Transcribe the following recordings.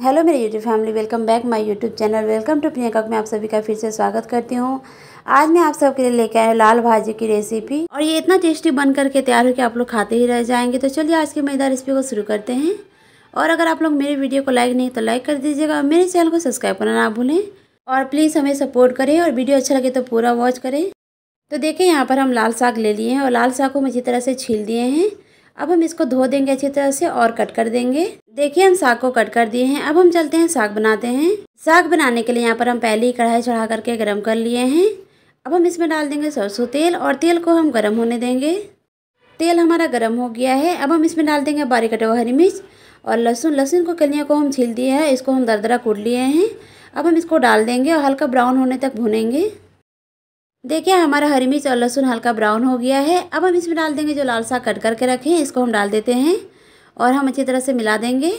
hello मेरे YouTube family welcome back my YouTube channel welcome to Priyanka में आप सभी का फिर से स्वागत करती हूँ आज मैं आप सबके लिए लेके आया हूँ लाल भाजी की रेसिपी और ये इतना टेस्टी बन करके तैयार हो कि आप लोग खाते ही रह जाएंगे तो चलिए आज की मैदा रेसिपी को शुरू करते हैं और अगर आप लोग मेरे वीडियो को लाइक नहीं तो लाइक कर दीजिएगा और मेरे चैनल को सब्सक्राइब करना ना भूलें और प्लीज़ हमें सपोर्ट करें और वीडियो अच्छा लगे तो पूरा वॉच करें तो देखें यहाँ पर हम लाल साग ले लिए हैं और लाल साग को हम अच्छी तरह से छील दिए हैं अब हम इसको धो देंगे अच्छी तरह से और कट कर देंगे देखिए हम साग को कट कर दिए हैं अब हम चलते हैं साग बनाते हैं साग बनाने के लिए यहाँ पर हम पहले ही कढ़ाई चढ़ा करके गर्म कर लिए हैं अब हम इसमें डाल देंगे सरसों तेल और तेल को हम गर्म होने देंगे तेल हमारा गर्म हो गया है अब हम इसमें डाल देंगे बारीक कटे हुआ हरी मिर्च और लहसुन लहसुन को कलियाँ को हम छील दिए हैं इसको हम दरदरा कूट लिए हैं अब हम इसको डाल देंगे और हल्का ब्राउन होने तक भुनेंगे देखिए हमारा हरी मिर्च और लहसुन हल्का ब्राउन हो गया है अब हम इसमें डाल देंगे जो लाल सा कट करके रखे हैं इसको हम डाल देते हैं और हम अच्छी तरह से मिला देंगे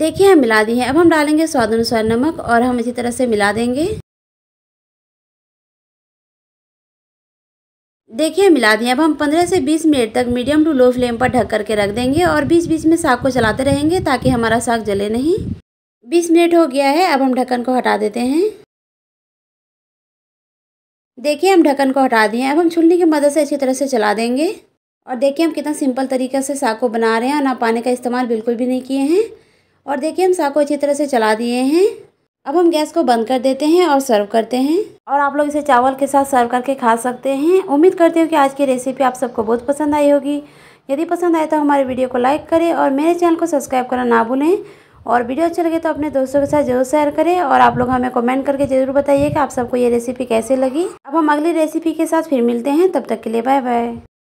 देखिए हम मिला दिए हैं अब हम डालेंगे स्वाद अनुसार नमक और हम अच्छी तरह से मिला देंगे देखिए मिला दिए अब हम 15 से 20 मिनट तक मीडियम टू लो फ्लेम पर ढक करके रख देंगे और बीच बीच में साग को चलाते रहेंगे ताकि हमारा साग जले नहीं 20 मिनट हो गया है अब हम ढक्कन को हटा देते हैं देखिए हम ढक्कन को हटा दिए अब हम छुलने की मदद से अच्छी तरह से चला देंगे और देखिए हम कितना सिंपल तरीके से साग को बना रहे हैं और ना पानी का इस्तेमाल बिल्कुल भी नहीं किए हैं और देखिए हम साग को अच्छी तरह से चला दिए हैं अब हम गैस को बंद कर देते हैं और सर्व करते हैं और आप लोग इसे चावल के साथ सर्व करके खा सकते हैं उम्मीद करते हो कि आज की रेसिपी आप सबको बहुत पसंद आई होगी यदि पसंद आए तो हमारे वीडियो को लाइक करें और मेरे चैनल को सब्सक्राइब करना ना भूलें और वीडियो अच्छा लगे तो अपने दोस्तों के साथ जरूर शेयर करें और आप लोग हमें कमेंट करके ज़रूर बताइए कि आप सबको ये रेसिपी कैसे लगी अब हम अगली रेसिपी के साथ फिर मिलते हैं तब तक के लिए बाय बाय